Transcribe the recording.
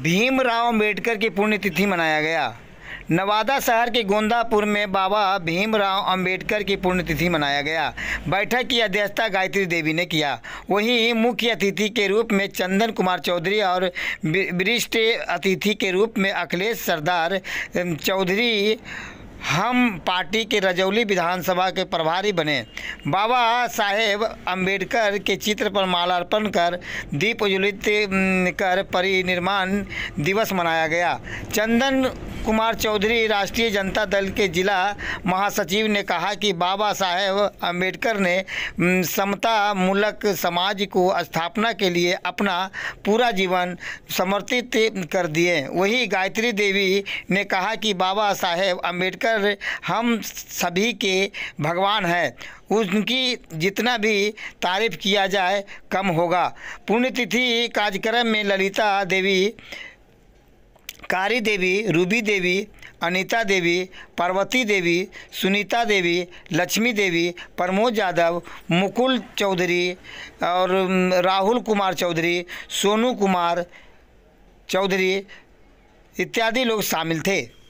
भीमराव अंबेडकर की पुण्यतिथि मनाया गया नवादा शहर के गोंदापुर में बाबा भीमराव अंबेडकर की पुण्यतिथि मनाया गया बैठक की अध्यक्षता गायत्री देवी ने किया वहीं मुख्य अतिथि के रूप में चंदन कुमार चौधरी और वरिष्ठ अतिथि के रूप में अखिलेश सरदार चौधरी हम पार्टी के रजौली विधानसभा के प्रभारी बने बाबा साहेब अंबेडकर के चित्र पर मालार्पण कर दीप उज्ज्वलित कर परिनिर्माण दिवस मनाया गया चंदन कुमार चौधरी राष्ट्रीय जनता दल के जिला महासचिव ने कहा कि बाबा साहेब अम्बेडकर ने समता मूलक समाज को स्थापना के लिए अपना पूरा जीवन समर्पित कर दिए वही गायत्री देवी ने कहा कि बाबा साहेब अम्बेडकर हम सभी के भगवान हैं उनकी जितना भी तारीफ किया जाए कम होगा पुण्यतिथि कार्यक्रम में ललिता देवी कारी देवी रूबी देवी अनीता देवी पार्वती देवी सुनीता देवी लक्ष्मी देवी प्रमोद यादव मुकुल चौधरी और राहुल कुमार चौधरी सोनू कुमार चौधरी इत्यादि लोग शामिल थे